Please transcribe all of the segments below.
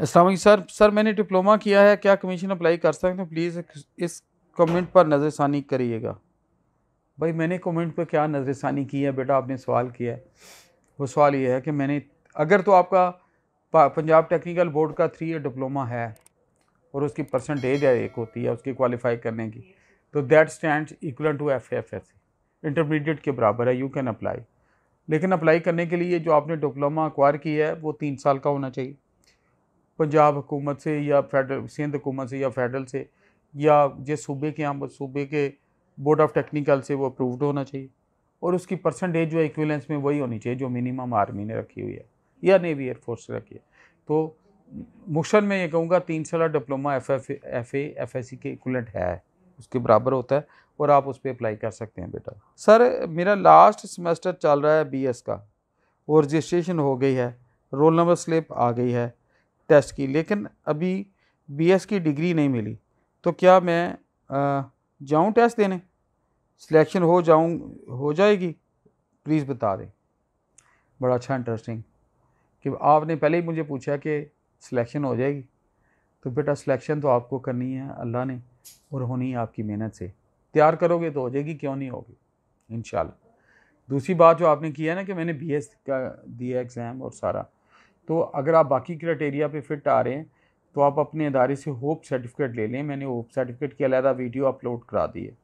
Aslam sir sir मैंने diploma किया है क्या कमीशन अप्लाई कर सकते हैं प्लीज़ इस कमेंट पर नज़रसानी करिएगा भाई मैंने कमेंट पर क्या नज़रसानी की है बेटा आपने सवाल किया है वो सवाल ये है कि मैंने अगर तो आपका पंजाब टेक्निकल बोर्ड का थ्री ईयर डिप्लोमा है और उसकी परसेंटेज है एक होती है उसकी क्वालिफाई करने की तो that stand equal to F F S intermediate के बराबर है यू कैन अप्लाई लेकिन अप्लाई करने के लिए जो आपने डिप्लोमा अक्वायर किया है वो तीन साल का होना चाहिए पंजाब हुकूमत से या फेडरल सिंध हुकूमत से या फेडरल से या जिस सूबे के यहाँ सूबे के बोर्ड ऑफ टेक्निकल से वो अप्रूव्ड होना चाहिए और उसकी परसेंटेज जो इक्विलेंस में वही होनी चाहिए जो मिनिमम आर्मी ने रखी हुई है या नेवी एयरफोर्स ने रखी है तो मुशन में ये कहूँगा तीन साल diploma F F F A F S C के इक्वलेंट है उसके बराबर होता है और आप उस पर अप्लाई कर सकते हैं बेटा सर मेरा लास्ट सेमेस्टर चल रहा है बी एस का और रजिस्ट्रेशन हो गई है रोल नंबर स्लिप आ गई है टेस्ट की लेकिन अभी बीएस की डिग्री नहीं मिली तो क्या मैं जाऊँ टेस्ट देने सिलेक्शन हो जाऊँ हो जाएगी प्लीज़ बता दें बड़ा अच्छा इंटरेस्टिंग कि आपने पहले ही मुझे पूछा कि सिलेक्शन हो जाएगी तो बेटा सिलेक्शन तो आपको करनी है अल्लाह ने और होनी है आपकी मेहनत से तैयार करोगे तो हो जाएगी क्यों नहीं होगी इन दूसरी बात जो आपने किया ना कि मैंने बी का दिया एग्ज़ाम और सारा तो अगर आप बाकी क्राइटेरिया पे फिट आ रहे हैं तो आप अपने इदारे से होप सर्टिफिकेट ले लें मैंने होप सर्टिफिकेट की अलहदा वीडियो अपलोड करा दी है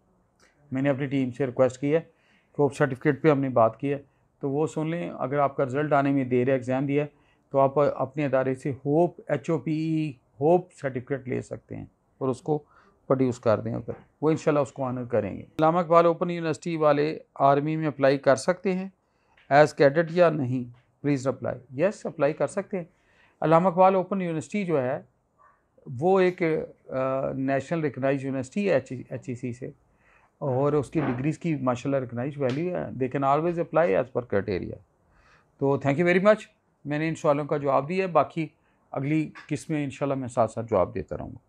मैंने अपनी टीम से रिक्वेस्ट की है कि होप सर्टिफिकेट पे हमने बात की है तो वो सुन लें अगर आपका रिज़ल्ट आने में देर है एग्ज़ाम दिया है तो आप अपने इदारे से hope H O P E hope certificate ले सकते हैं और उसको प्रोड्यूस कर दें अगर वो इन उसको ऑनर करेंगे इलामा इकबाल ओपन यूनिवर्सिटी वाले आर्मी में अप्लाई कर सकते हैं एज़ कैडेट या नहीं प्लीज़ अप्लाई यस अप्लाई कर सकते हैं अलाम कबाल ओपन यूनिवर्सिटी जो है वो एक नेशनल रिकगनाइज यूनिवर्सिटी है एच ई सी से और उसकी डिग्रीज़ की माशाल्लाह रिकगनाइज वैल्यू है they can always apply as per criteria तो थैंक यू वेरी मच मैंने इन सवालों का जवाब दिया है बाकी अगली किस्में में इन मैं साथ साथ जवाब देता रहूँगा